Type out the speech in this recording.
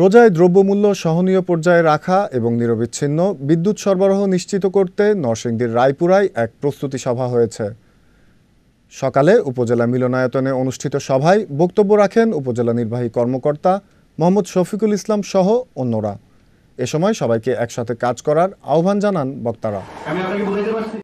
রোজায় দ্রব্যমূল্য সহনীয় পর্যায়ে রাখা এবং নিরবিচ্ছিন্ন বিদ্যুৎ সরবরাহ নিশ্চিত করতে নরসিংদীর রায়পুরায় এক প্রস্তুতি সভা হয়েছে সকালে উপজেলা মিলনায়তনে অনুষ্ঠিত সভায় বক্তব্য রাখেন উপজেলা নির্বাহী কর্মকর্তা মোহাম্মদ শফিকুল ইসলাম সহ অন্যরা এ সময় সবাইকে একসাথে কাজ করার আহ্বান জানান বক্তারা